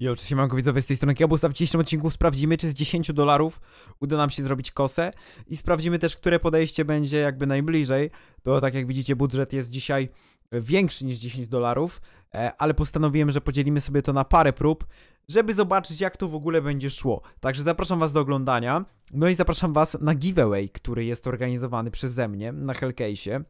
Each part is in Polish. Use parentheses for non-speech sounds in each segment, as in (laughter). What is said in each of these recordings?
Jo, cześć siemanko widzowie z tej strony Kiabu. W dzisiejszym odcinku sprawdzimy, czy z 10 dolarów uda nam się zrobić kosę i sprawdzimy też, które podejście będzie jakby najbliżej, bo tak jak widzicie budżet jest dzisiaj większy niż 10 dolarów, e, ale postanowiłem, że podzielimy sobie to na parę prób, żeby zobaczyć jak to w ogóle będzie szło. Także zapraszam was do oglądania, no i zapraszam was na giveaway, który jest organizowany przeze mnie na Hellcase'ie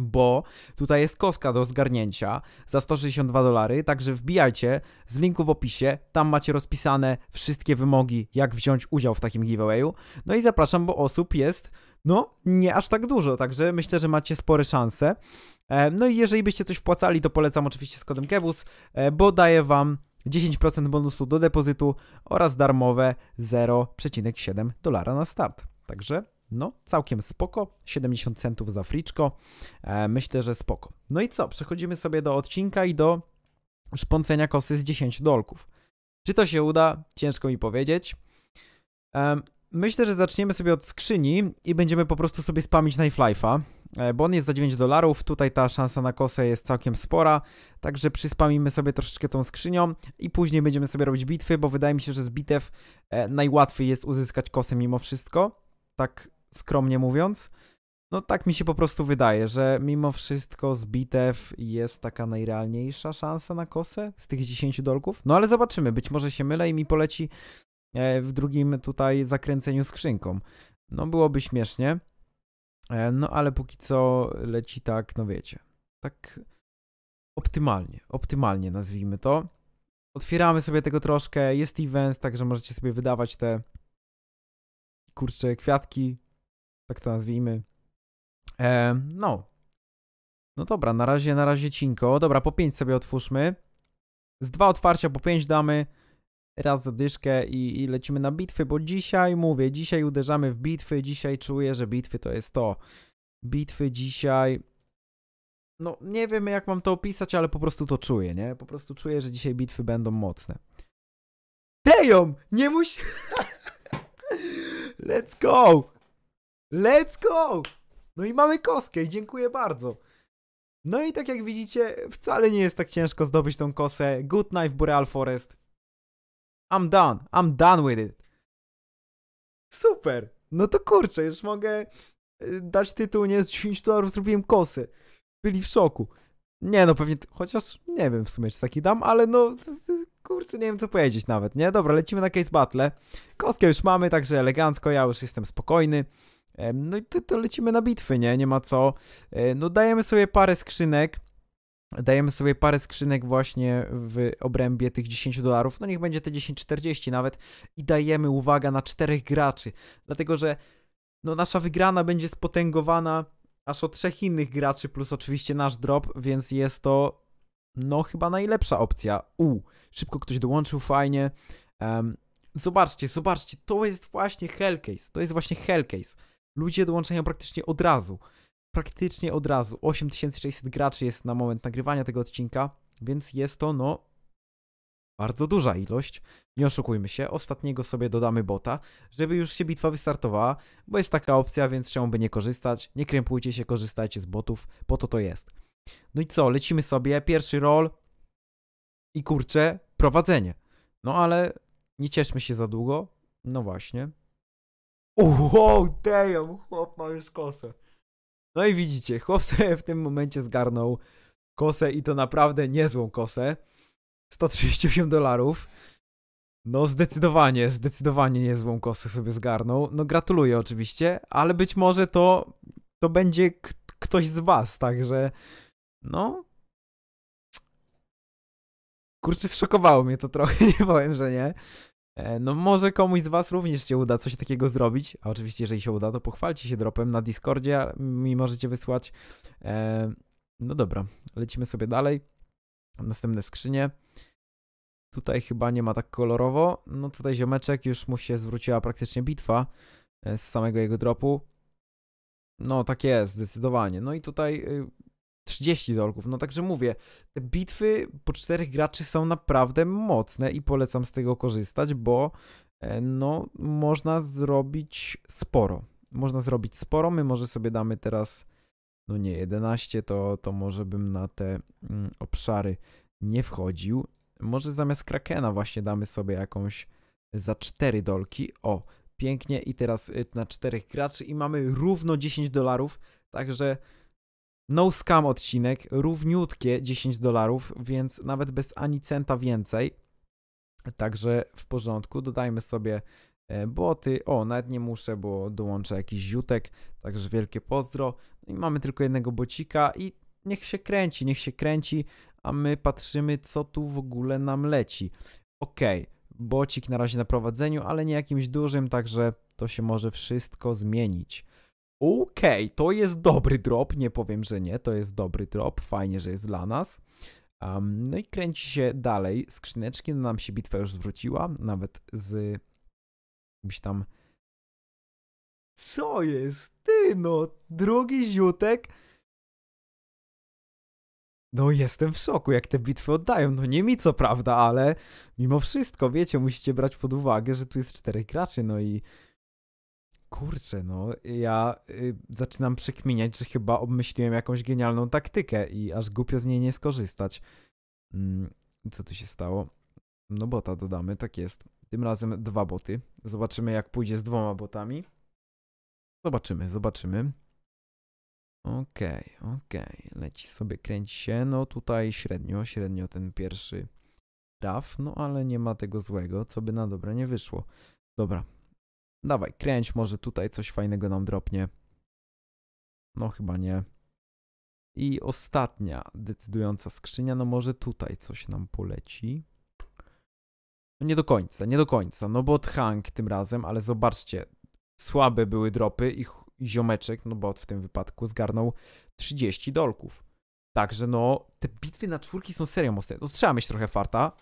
bo tutaj jest koska do zgarnięcia za 162 dolary, także wbijajcie z linku w opisie, tam macie rozpisane wszystkie wymogi, jak wziąć udział w takim giveawayu. No i zapraszam, bo osób jest no nie aż tak dużo, także myślę, że macie spore szanse. E, no i jeżeli byście coś wpłacali, to polecam oczywiście z kodem KEBUS, e, bo daję wam 10% bonusu do depozytu oraz darmowe 0,7 dolara na start. Także no, całkiem spoko. 70 centów za friczko. E, myślę, że spoko. No i co? Przechodzimy sobie do odcinka i do szpącenia kosy z 10 dolków. Czy to się uda? Ciężko mi powiedzieć. E, myślę, że zaczniemy sobie od skrzyni i będziemy po prostu sobie spamić Knife e, bo on jest za 9 dolarów, tutaj ta szansa na kosę jest całkiem spora, także przyspamimy sobie troszeczkę tą skrzynią i później będziemy sobie robić bitwy, bo wydaje mi się, że z bitew e, najłatwiej jest uzyskać kosę mimo wszystko. Tak skromnie mówiąc. No tak mi się po prostu wydaje, że mimo wszystko z bitew jest taka najrealniejsza szansa na kosę z tych 10 dolków. No ale zobaczymy, być może się mylę i mi poleci e, w drugim tutaj zakręceniu skrzynką. No byłoby śmiesznie. E, no ale póki co leci tak, no wiecie, tak optymalnie, optymalnie nazwijmy to. Otwieramy sobie tego troszkę, jest event, także możecie sobie wydawać te kurcze kwiatki, tak to nazwijmy. E, no. No dobra, na razie, na razie cinko. Dobra, po 5 sobie otwórzmy. Z dwa otwarcia po 5 damy. Raz zadyszkę dyszkę i, i lecimy na bitwy, bo dzisiaj, mówię, dzisiaj uderzamy w bitwy. Dzisiaj czuję, że bitwy to jest to. Bitwy dzisiaj no nie wiem jak mam to opisać, ale po prostu to czuję, nie? Po prostu czuję, że dzisiaj bitwy będą mocne. Dejom! Nie musi... (laughs) Let's go! Let's go! No i mamy koskę i dziękuję bardzo. No i tak jak widzicie, wcale nie jest tak ciężko zdobyć tą kosę. Good night Boreal Forest. I'm done. I'm done with it. Super. No to kurczę, już mogę e, dać tytuł, nie, z 10 dolarów zrobiłem kosę. Byli w szoku. Nie no, pewnie, chociaż nie wiem w sumie, czy taki dam, ale no, kurczę, nie wiem co powiedzieć nawet, nie? Dobra, lecimy na case battle. Koskę już mamy, także elegancko, ja już jestem spokojny. No i to, to lecimy na bitwy, nie? Nie ma co. E, no dajemy sobie parę skrzynek. Dajemy sobie parę skrzynek właśnie w obrębie tych 10 dolarów. No niech będzie te 10,40 nawet. I dajemy, uwaga, na czterech graczy. Dlatego, że no nasza wygrana będzie spotęgowana aż o trzech innych graczy, plus oczywiście nasz drop, więc jest to no chyba najlepsza opcja. U, szybko ktoś dołączył, fajnie. Um, zobaczcie, zobaczcie, to jest właśnie Hellcase, to jest właśnie Hellcase. Ludzie dołączają praktycznie od razu. Praktycznie od razu. 8600 graczy jest na moment nagrywania tego odcinka, więc jest to, no, bardzo duża ilość. Nie oszukujmy się, ostatniego sobie dodamy bota, żeby już się bitwa wystartowała, bo jest taka opcja, więc czemu by nie korzystać. Nie krępujcie się, korzystajcie z botów, po to to jest. No i co, lecimy sobie, pierwszy roll i kurczę, prowadzenie. No ale nie cieszmy się za długo, no właśnie, Wow, damn, chłop ma już kosę. No i widzicie, chłop sobie w tym momencie zgarnął kosę i to naprawdę niezłą kosę. 138 dolarów. No zdecydowanie, zdecydowanie niezłą kosę sobie zgarnął. No gratuluję oczywiście, ale być może to, to będzie ktoś z was, także no... Kurczę, zszokowało mnie to trochę, (laughs) nie powiem, że nie. E, no może komuś z Was również się uda coś takiego zrobić, a oczywiście jeżeli się uda, to pochwalcie się dropem na Discordzie, mi możecie wysłać. E, no dobra, lecimy sobie dalej. Następne skrzynie. Tutaj chyba nie ma tak kolorowo. No tutaj ziomeczek już mu się zwróciła praktycznie bitwa e, z samego jego dropu. No tak jest, zdecydowanie. No i tutaj y, 30 dolków. No także mówię, te bitwy po czterech graczy są naprawdę mocne i polecam z tego korzystać, bo e, no, można zrobić sporo. Można zrobić sporo. My może sobie damy teraz, no nie, 11, to, to może bym na te mm, obszary nie wchodził. Może zamiast Krakena właśnie damy sobie jakąś za 4 dolki. O, pięknie i teraz y, na 4 graczy i mamy równo 10 dolarów, także no scam odcinek, równiutkie 10 dolarów, więc nawet bez ani centa więcej. Także w porządku, dodajmy sobie e, boty. O, nawet nie muszę, bo dołączę jakiś ziutek, także wielkie pozdro. No i mamy tylko jednego bocika i niech się kręci, niech się kręci, a my patrzymy, co tu w ogóle nam leci. Ok, bocik na razie na prowadzeniu, ale nie jakimś dużym, także to się może wszystko zmienić. Okej, okay, to jest dobry drop, nie powiem, że nie, to jest dobry drop, fajnie, że jest dla nas. Um, no i kręci się dalej skrzyneczki, no nam się bitwa już zwróciła, nawet z jakimś tam... Co jest? Ty no, drogi ziutek! No jestem w szoku, jak te bitwy oddają. No nie mi co prawda, ale mimo wszystko, wiecie, musicie brać pod uwagę, że tu jest czterech graczy, no i Kurczę, no ja y, zaczynam przekminiać, że chyba obmyśliłem jakąś genialną taktykę i aż głupio z niej nie skorzystać. Mm, co tu się stało? No bota dodamy, tak jest. Tym razem dwa boty. Zobaczymy jak pójdzie z dwoma botami. Zobaczymy, zobaczymy. Okej, okay, okej. Okay. Leci sobie, kręci się. No tutaj średnio, średnio ten pierwszy raf, no ale nie ma tego złego, co by na dobre nie wyszło. Dobra, Dawaj, kręć, może tutaj coś fajnego nam dropnie. No chyba nie. I ostatnia decydująca skrzynia, no może tutaj coś nam poleci. No nie do końca, nie do końca, no bo Hank tym razem, ale zobaczcie, słabe były dropy i ziomeczek, no bo w tym wypadku zgarnął 30 dolków. Także no, te bitwy na czwórki są serio mocne. No, trzeba mieć trochę farta,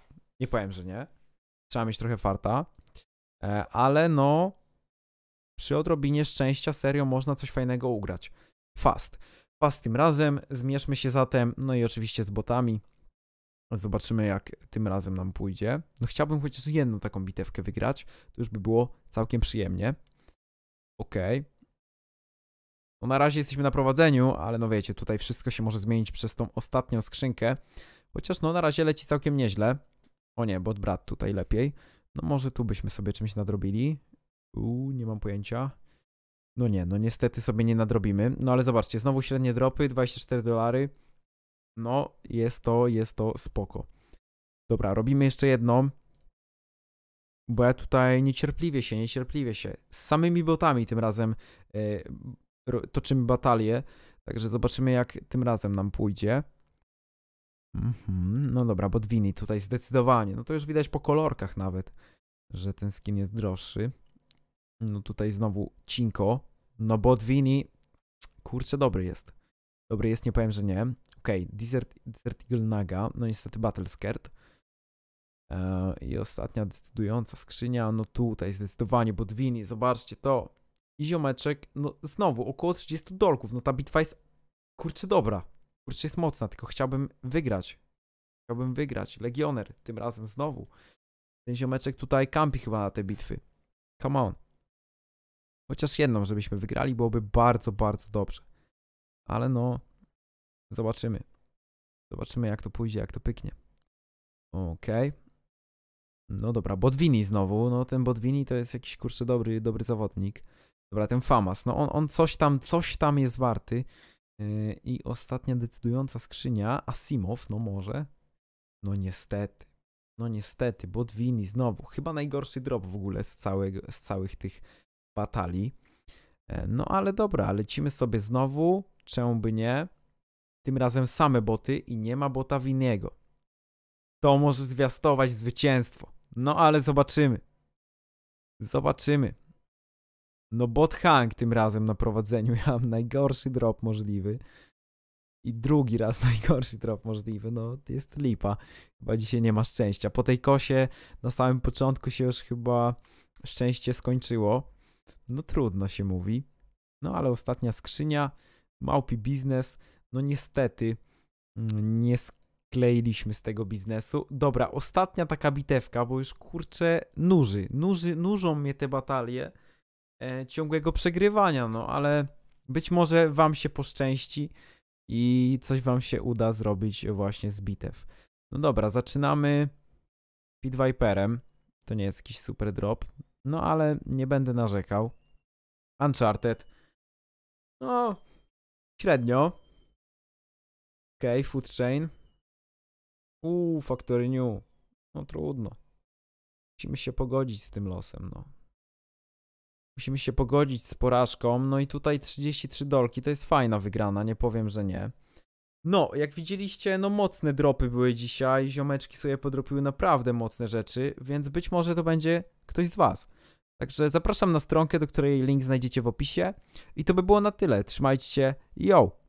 nie powiem, że nie. Trzeba mieć trochę farta, e, ale no, przy odrobinie szczęścia serio można coś fajnego ugrać. Fast. Fast tym razem, zmierzmy się zatem, no i oczywiście z botami. Zobaczymy, jak tym razem nam pójdzie. No chciałbym chociaż jedną taką bitewkę wygrać, to już by było całkiem przyjemnie. Okej. Okay. No na razie jesteśmy na prowadzeniu, ale no wiecie, tutaj wszystko się może zmienić przez tą ostatnią skrzynkę. Chociaż no na razie leci całkiem nieźle. O nie, bot brat tutaj lepiej. No może tu byśmy sobie czymś nadrobili. Uuu, nie mam pojęcia. No nie, no niestety sobie nie nadrobimy. No ale zobaczcie, znowu średnie dropy, 24 dolary. No, jest to, jest to spoko. Dobra, robimy jeszcze jedną. Bo ja tutaj niecierpliwie się, niecierpliwie się. Z samymi botami tym razem yy, toczymy batalię. Także zobaczymy, jak tym razem nam pójdzie. Mm -hmm. No dobra, botwini tutaj zdecydowanie. No to już widać po kolorkach nawet, że ten skin jest droższy. No tutaj znowu Cinko. No Bodwini, kurczę, dobry jest. Dobry jest, nie powiem, że nie. Okej, okay, Desert, Desert Eagle Naga, no niestety Battle Skirt. Eee, I ostatnia decydująca skrzynia, no tutaj zdecydowanie Bodwini, zobaczcie to. I ziomeczek, no znowu około 30 dolków, no ta bitwa jest kurczę dobra. Kurczę jest mocna, tylko chciałbym wygrać. Chciałbym wygrać. Legioner, tym razem znowu. Ten ziomeczek tutaj kampi chyba na te bitwy. Come on. Chociaż jedną, żebyśmy wygrali, byłoby bardzo, bardzo dobrze. Ale no, zobaczymy. Zobaczymy, jak to pójdzie, jak to pyknie. Okej. Okay. No dobra, Bodwini znowu. No ten Bodwini to jest jakiś kurczę dobry, dobry zawodnik. Dobra, ten Famas. No on, on coś tam, coś tam jest warty. Yy, I ostatnia decydująca skrzynia, Asimov, no może. No niestety. No niestety, Bodwini znowu. Chyba najgorszy drop w ogóle z, całego, z całych tych batali. E, no ale dobra, lecimy sobie znowu, czemu by nie? Tym razem same boty i nie ma bota winnego. To może zwiastować zwycięstwo. No ale zobaczymy. Zobaczymy. No bot hang tym razem na prowadzeniu. Ja mam najgorszy drop możliwy. I drugi raz (laughs) najgorszy drop możliwy. No to jest lipa. Chyba dzisiaj nie ma szczęścia. Po tej kosie na samym początku się już chyba szczęście skończyło no trudno się mówi. No ale ostatnia skrzynia, małpi biznes, no niestety mm, nie skleiliśmy z tego biznesu. Dobra, ostatnia taka bitewka, bo już kurczę nuży, nuży nużą mnie te batalie e, ciągłego przegrywania, no ale być może wam się poszczęści i coś wam się uda zrobić właśnie z bitew. No dobra, zaczynamy Pit Viperem. To nie jest jakiś super drop. No ale nie będę narzekał. Uncharted. No, średnio. Ok, okay, Food Chain. Uuu, Factory New. No trudno. Musimy się pogodzić z tym losem, no. Musimy się pogodzić z porażką. No i tutaj 33 dolki to jest fajna wygrana, nie powiem, że nie. No, jak widzieliście, no mocne dropy były dzisiaj. Ziomeczki sobie podropiły naprawdę mocne rzeczy, więc być może to będzie ktoś z Was. Także zapraszam na stronkę, do której link znajdziecie w opisie. I to by było na tyle. Trzymajcie się. Yo!